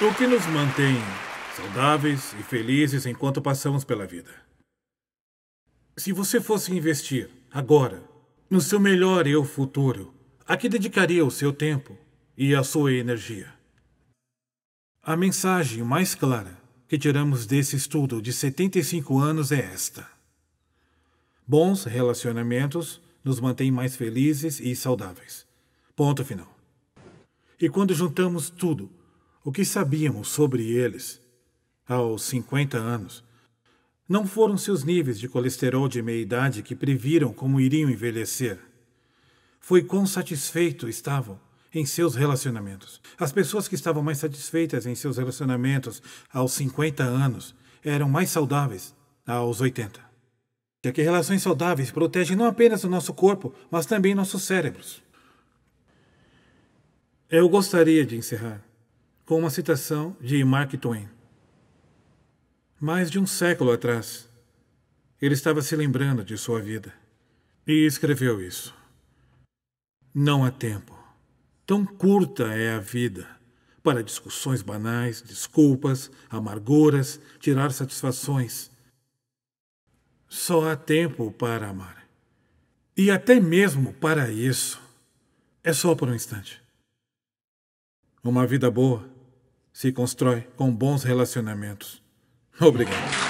O que nos mantém saudáveis e felizes enquanto passamos pela vida. Se você fosse investir, agora, no seu melhor eu futuro, a que dedicaria o seu tempo e a sua energia? A mensagem mais clara que tiramos desse estudo de 75 anos é esta: Bons relacionamentos nos mantêm mais felizes e saudáveis. Ponto final. E quando juntamos tudo o que sabíamos sobre eles aos 50 anos não foram seus níveis de colesterol de meia-idade que previram como iriam envelhecer. Foi quão satisfeito estavam em seus relacionamentos. As pessoas que estavam mais satisfeitas em seus relacionamentos aos 50 anos eram mais saudáveis aos 80. Já é que relações saudáveis protegem não apenas o nosso corpo, mas também nossos cérebros. Eu gostaria de encerrar com uma citação de Mark Twain. Mais de um século atrás, ele estava se lembrando de sua vida e escreveu isso. Não há tempo. Tão curta é a vida para discussões banais, desculpas, amarguras, tirar satisfações. Só há tempo para amar. E até mesmo para isso, é só por um instante. Uma vida boa se constrói com bons relacionamentos. Obrigado.